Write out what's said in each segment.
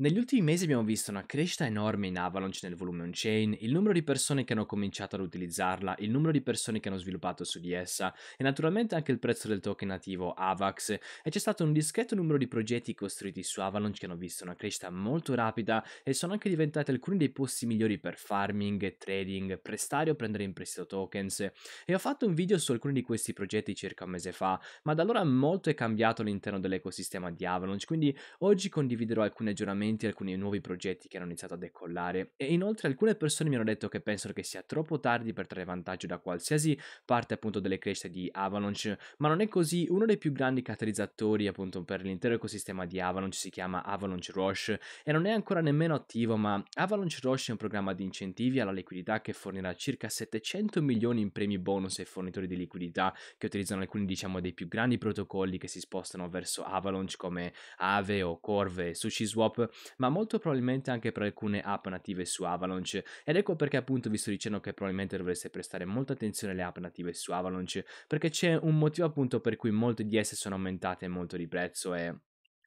Negli ultimi mesi abbiamo visto una crescita enorme in Avalanche nel volume on-chain, il numero di persone che hanno cominciato ad utilizzarla, il numero di persone che hanno sviluppato su di essa e naturalmente anche il prezzo del token nativo AVAX e c'è stato un discreto numero di progetti costruiti su Avalanche che hanno visto una crescita molto rapida e sono anche diventati alcuni dei posti migliori per farming, trading, prestare o prendere in prestito tokens e ho fatto un video su alcuni di questi progetti circa un mese fa, ma da allora molto è cambiato all'interno dell'ecosistema di Avalanche, quindi oggi condividerò alcuni aggiornamenti aggiornamenti, alcuni nuovi progetti che hanno iniziato a decollare e inoltre alcune persone mi hanno detto che pensano che sia troppo tardi per trarre vantaggio da qualsiasi parte appunto delle crescite di Avalanche, ma non è così, uno dei più grandi catalizzatori appunto per l'intero ecosistema di Avalanche si chiama Avalanche Rush e non è ancora nemmeno attivo, ma Avalanche Rush è un programma di incentivi alla liquidità che fornirà circa 700 milioni in premi bonus ai fornitori di liquidità che utilizzano alcuni diciamo dei più grandi protocolli che si spostano verso Avalanche come Aave o Corve e SushiSwap ma molto probabilmente anche per alcune app native su Avalanche. Ed ecco perché appunto vi sto dicendo che probabilmente dovreste prestare molta attenzione alle app native su Avalanche, perché c'è un motivo appunto per cui molte di esse sono aumentate molto di prezzo e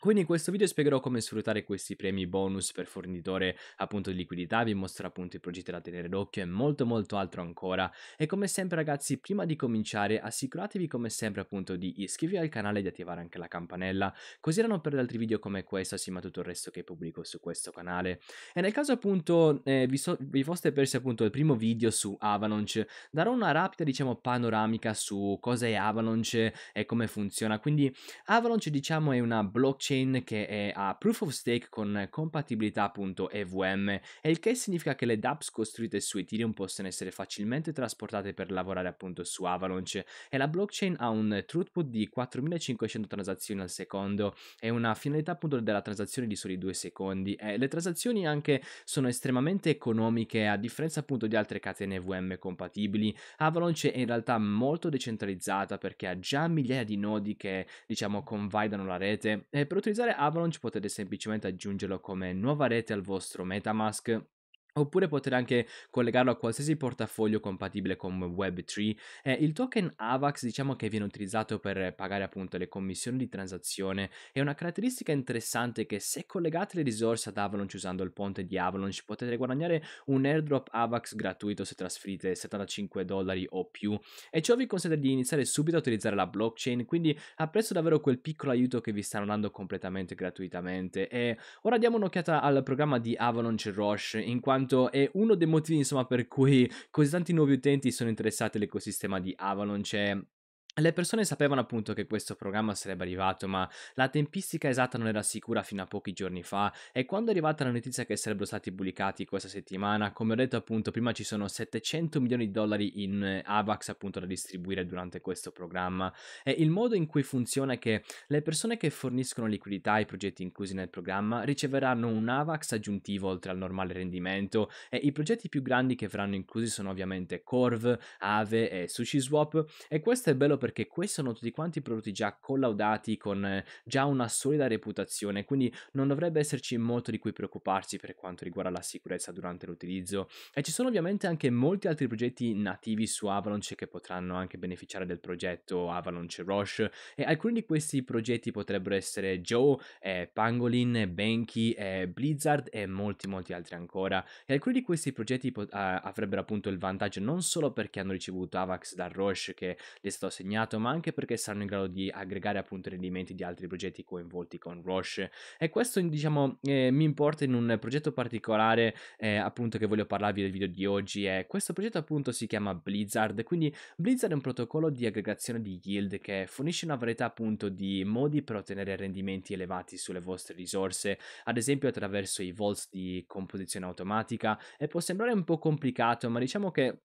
quindi in questo video spiegherò come sfruttare questi premi bonus per fornitore appunto di liquidità, vi mostro appunto i progetti da tenere d'occhio e molto molto altro ancora. E come sempre ragazzi, prima di cominciare assicuratevi come sempre appunto di iscrivervi al canale e di attivare anche la campanella, così da non perdere altri video come questo assieme a tutto il resto che pubblico su questo canale. E nel caso appunto eh, vi, so vi foste persi appunto il primo video su Avalanche, darò una rapida diciamo panoramica su cosa è Avalanche e come funziona. Quindi Avalanche diciamo è una blockchain blockchain che è a proof of stake con compatibilità appunto EVM, e il che significa che le dApps costruite su Ethereum possono essere facilmente trasportate per lavorare appunto su Avalanche e la blockchain ha un throughput di 4500 transazioni al secondo e una finalità appunto della transazione di soli 2 secondi e le transazioni anche sono estremamente economiche a differenza appunto di altre catene EVM compatibili. Avalanche è in realtà molto decentralizzata perché ha già migliaia di nodi che diciamo convalidano la rete e produce utilizzare Avalanche potete semplicemente aggiungerlo come nuova rete al vostro MetaMask Oppure potete anche collegarlo a qualsiasi portafoglio compatibile con Web3. Eh, il token AVAX diciamo che viene utilizzato per pagare appunto le commissioni di transazione. È una caratteristica interessante che se collegate le risorse ad Avalanche usando il ponte di Avalanche potete guadagnare un airdrop AVAX gratuito se trasferite 75 dollari o più. E ciò vi consente di iniziare subito a utilizzare la blockchain, quindi apprezzo davvero quel piccolo aiuto che vi stanno dando completamente gratuitamente. E ora diamo un'occhiata al programma di Avalanche Roche in quanto tanto è uno dei motivi insomma per cui così tanti nuovi utenti sono interessati all'ecosistema di Avalanche le persone sapevano appunto che questo programma sarebbe arrivato, ma la tempistica esatta non era sicura fino a pochi giorni fa e quando è arrivata la notizia che sarebbero stati pubblicati questa settimana, come ho detto appunto prima ci sono 700 milioni di dollari in eh, AVAX appunto da distribuire durante questo programma e il modo in cui funziona è che le persone che forniscono liquidità ai progetti inclusi nel programma riceveranno un AVAX aggiuntivo oltre al normale rendimento e i progetti più grandi che verranno inclusi sono ovviamente Corv, Ave e SushiSwap e questo è bello perché questi sono tutti quanti prodotti già collaudati con eh, già una solida reputazione, quindi non dovrebbe esserci molto di cui preoccuparsi per quanto riguarda la sicurezza durante l'utilizzo. E ci sono ovviamente anche molti altri progetti nativi su Avalanche che potranno anche beneficiare del progetto Avalanche Roche e alcuni di questi progetti potrebbero essere Joe, eh, Pangolin, Benki, eh, Blizzard e molti molti altri ancora. E alcuni di questi progetti pot- avrebbero appunto il vantaggio non solo perché hanno ricevuto AVAX da Roche che gli è stato assegnato impegnato, ma anche perché saranno in grado di aggregare appunto rendimenti di altri progetti coinvolti con Roche. E questo, diciamo, eh, mi importa in un progetto particolare, eh, appunto, che voglio parlarvi del video di oggi. E questo progetto, appunto, si chiama Blizzard. Quindi, Blizzard è un protocollo di aggregazione di yield che fornisce una varietà, appunto, di modi per ottenere rendimenti elevati sulle vostre risorse, ad esempio attraverso i vaults di composizione automatica. E può sembrare un po' complicato, ma diciamo che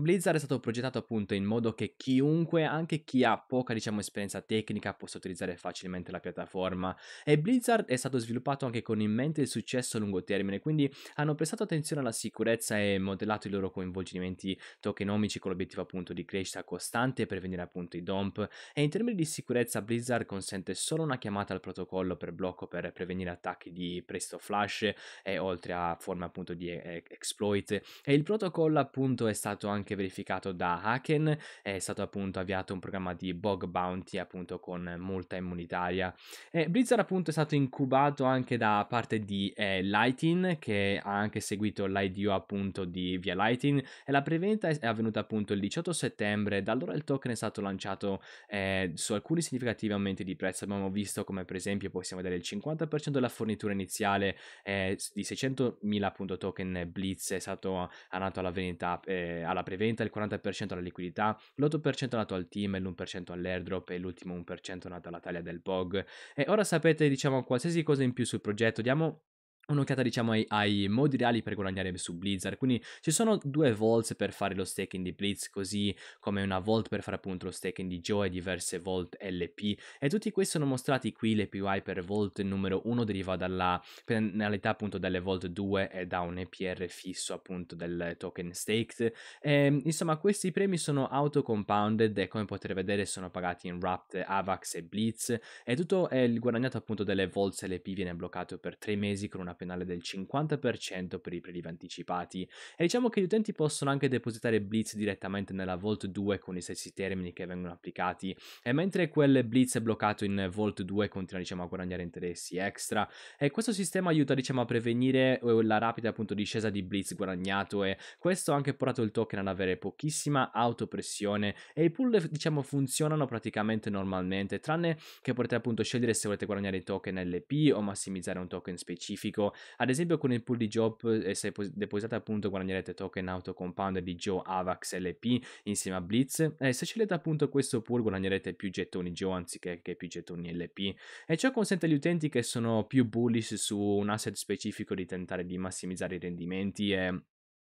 Blizzard è stato progettato appunto in modo che chiunque, anche chi ha poca diciamo esperienza tecnica, possa utilizzare facilmente la piattaforma e Blizzard è stato sviluppato anche con in mente il successo a lungo termine, quindi hanno prestato attenzione alla sicurezza e modellato i loro coinvolgimenti tokenomici con l'obiettivo appunto di crescita costante per venire appunto i dump e in termini di sicurezza Blizzard consente solo una chiamata al protocollo per blocco per prevenire attacchi di presto flash e oltre a forme appunto di eh, exploit e il protocollo appunto è stato anche anche verificato da Haken, è stato appunto avviato un programma di bug bounty appunto con multa immunitaria. E eh, Blizzard appunto è stato incubato anche da parte di eh, Lighting che ha anche seguito l'IDO appunto di via Lighting e la preventa è avvenuta appunto il 18 settembre, da allora il token è stato lanciato eh, su alcuni significativi aumenti di prezzo, abbiamo visto come per esempio possiamo vedere il 50% della fornitura iniziale eh, di 600.000 appunto token Blitz è stato andato alla vendita eh, alla preventa, il 40% alla liquidità, l'8% nato al team, l'1% all'airdrop e l'ultimo 1% nato alla taglia del POG. E ora sapete, diciamo, qualsiasi cosa in più sul progetto, diamo un'occhiata diciamo ai, ai, modi reali per guadagnare su Blizzard quindi ci sono due vault per fare lo staking di Blitz così come una vault per fare appunto lo staking di Joe e diverse vault LP e tutti questi sono mostrati qui l'APY per vault numero 1 deriva dalla penalità appunto delle vault 2 e da un EPR fisso appunto del token staked e, ehm, insomma questi premi sono auto compounded e come potete vedere sono pagati in Wrapped, Avax e Blitz e tutto il guadagnato appunto delle vault LP viene bloccato per 3 mesi con una penale del 50% per i prelievi anticipati e diciamo che gli utenti possono anche depositare blitz direttamente nella Vault 2 con i stessi termini che vengono applicati e mentre quel blitz bloccato in Vault 2 continua diciamo a guadagnare interessi extra e questo sistema aiuta diciamo a prevenire eh, la rapida appunto discesa di blitz guadagnato e questo ha anche portato il token ad avere pochissima autopressione e i pool diciamo funzionano praticamente normalmente tranne che potete appunto scegliere se volete guadagnare i token LP o massimizzare un token specifico ad esempio con il pool di Job e eh, se depositate appunto guadagnerete token auto compound di Joe Avax LP insieme a Blitz e eh, se scegliete appunto questo pool guadagnerete più gettoni Joe anziché che più gettoni LP e ciò consente agli utenti che sono più bullish su un asset specifico di tentare di massimizzare i rendimenti e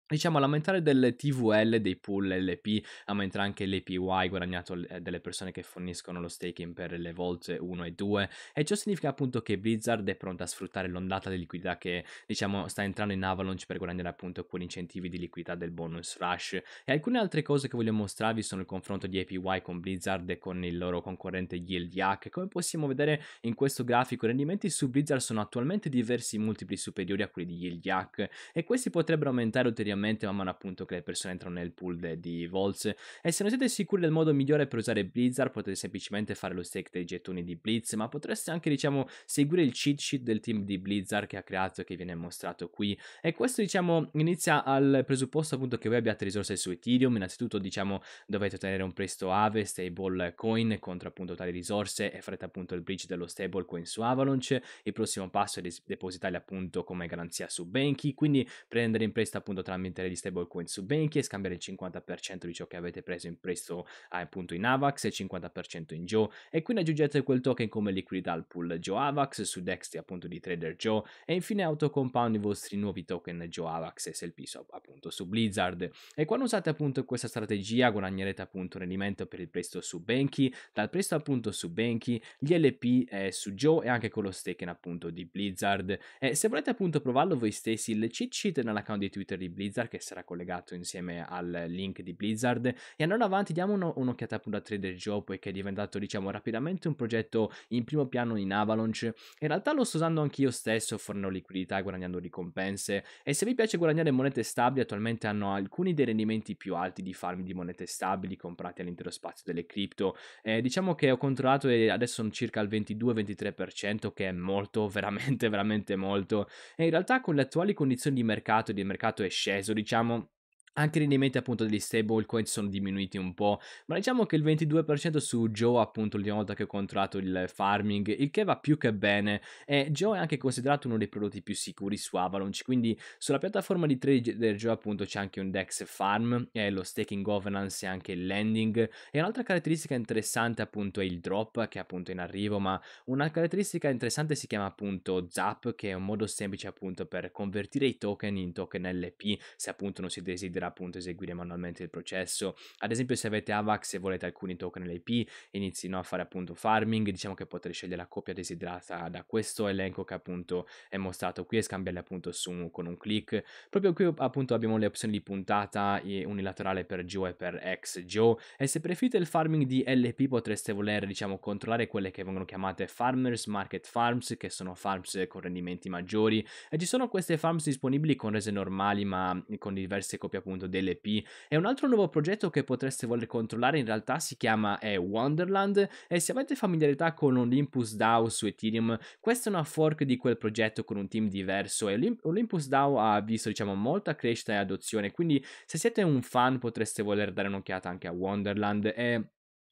Diciamo l'aumentare delle TVL dei pool LP aumenterà anche l'APY guadagnato eh, dalle persone che forniscono lo staking per le volte 1 e 2 e ciò significa appunto che Blizzard è pronta a sfruttare l'ondata di liquidità che diciamo sta entrando in Avalanche per guadagnare appunto quegli incentivi di liquidità del bonus rush e alcune altre cose che voglio mostrarvi sono il confronto di APY con Blizzard e con il loro concorrente Yield Yak come possiamo vedere in questo grafico i rendimenti su Blizzard sono attualmente diversi multipli superiori a quelli di Yield Yak e questi potrebbero aumentare ulteriormente ovviamente man mano appunto che le persone entrano nel pool de- di Volts. E se non siete sicuri del modo migliore per usare Blizzard, potete semplicemente fare lo stake dei gettoni di Blitz, ma potreste anche, diciamo, seguire il cheat sheet del team di Blizzard che ha creato e che viene mostrato qui. E questo, diciamo, inizia al presupposto appunto che voi abbiate risorse su Ethereum. Innanzitutto, diciamo, dovete ottenere un presto Ave, stable coin contro appunto tali risorse e farete appunto il bridge dello stable coin su Avalanche. Il prossimo passo è depositarli appunto come garanzia su Banky, quindi prendere in prestito appunto tramite implementare gli stablecoin su Banky e scambiare il 50% di ciò che avete preso in prestito ah, appunto in AVAX e il 50% in Joe e quindi aggiungete quel token come liquidità al pool Joe AVAX su Dexti appunto di Trader Joe e infine autocompound i vostri nuovi token Joe AVAX e SLP appunto su Blizzard e quando usate appunto questa strategia guadagnerete appunto un rendimento per il prestito su Banky dal prestito appunto su Banky gli LP eh, su Joe e anche con lo staking appunto di Blizzard e se volete appunto provarlo voi stessi il cheat sheet nell'account di Twitter di Blizzard Blizzard che sarà collegato insieme al link di Blizzard e andando avanti diamo uno, un'occhiata pure a 3D Job che è diventato diciamo rapidamente un progetto in primo piano in Avalanche in realtà lo sto usando anch'io stesso fornendo liquidità e guadagnando ricompense e se vi piace guadagnare monete stabili attualmente hanno alcuni dei rendimenti più alti di farm di monete stabili comprati all'intero spazio delle cripto eh, diciamo che ho controllato e adesso sono circa al 22-23% che è molto veramente veramente molto e in realtà con le attuali condizioni di mercato il mercato è sceso diciamo anche i rendimenti appunto degli stablecoin sono diminuiti un po', ma diciamo che il 22% su Joe appunto l'ultima volta che ho controllato il farming, il che va più che bene e Joe è anche considerato uno dei prodotti più sicuri su Avalanche, quindi sulla piattaforma di trade del Joe appunto c'è anche un DEX farm, e lo staking governance e anche il lending e un'altra caratteristica interessante appunto è il drop che è appunto in arrivo, ma una caratteristica interessante si chiama appunto Zap che è un modo semplice appunto per convertire i token in token LP se appunto non si desidera per appunto eseguire manualmente il processo. Ad esempio se avete AVAX e volete alcuni token LP inizino a fare appunto farming, diciamo che potete scegliere la copia desiderata da questo elenco che appunto è mostrato qui e scambiarle appunto su, con un click. Proprio qui appunto abbiamo le opzioni di puntata unilaterale per Joe e per ex Joe e se preferite il farming di LP potreste voler diciamo controllare quelle che vengono chiamate farmers market farms che sono farms con rendimenti maggiori e ci sono queste farms disponibili con rese normali ma con diverse copie appunto appunto dell'EP. E un altro nuovo progetto che potreste voler controllare in realtà si chiama è eh, Wonderland e se avete familiarità con Olympus DAO su Ethereum, questa è una fork di quel progetto con un team diverso e Olympus DAO ha visto diciamo molta crescita e adozione, quindi se siete un fan potreste voler dare un'occhiata anche a Wonderland e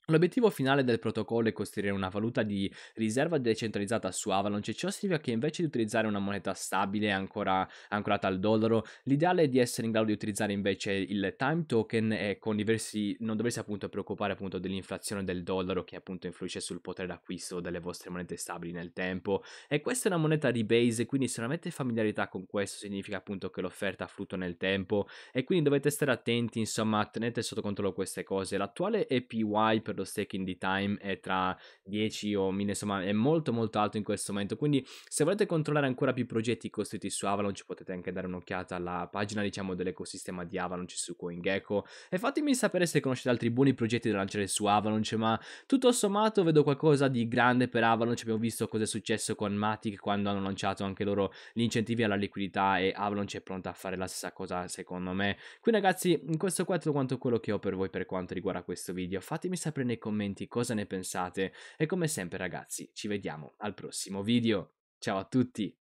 L'obiettivo finale del protocollo è costruire una valuta di riserva decentralizzata su Avalanche cioè, e ciò significa che invece di utilizzare una moneta stabile ancora ancorata al dollaro, l'ideale è di essere in grado di utilizzare invece il time token e con diversi, non doversi appunto preoccupare appunto dell'inflazione del dollaro che appunto influisce sul potere d'acquisto delle vostre monete stabili nel tempo. E questa è una moneta rebase, quindi se avete familiarità con questo significa appunto che l'offerta fluttua nel tempo e quindi dovete stare attenti, insomma tenete sotto controllo queste cose. L'attuale EPY per per lo staking di Time è tra 10 o 1000, insomma è molto molto alto in questo momento, quindi se volete controllare ancora più progetti costruiti su Avalanche potete anche dare un'occhiata alla pagina diciamo dell'ecosistema di Avalon su CoinGecko e fatemi sapere se conoscete altri buoni progetti da lanciare su Avalon, cioè, ma tutto sommato vedo qualcosa di grande per Avalon, abbiamo visto cosa è successo con Matic quando hanno lanciato anche loro gli incentivi alla liquidità e Avalon è pronta a fare la stessa cosa secondo me. Quindi ragazzi, in questo qua è tutto quanto quello che ho per voi per quanto riguarda questo video, fatemi sapere pure nei commenti cosa ne pensate e come sempre ragazzi ci vediamo al prossimo video. Ciao a tutti!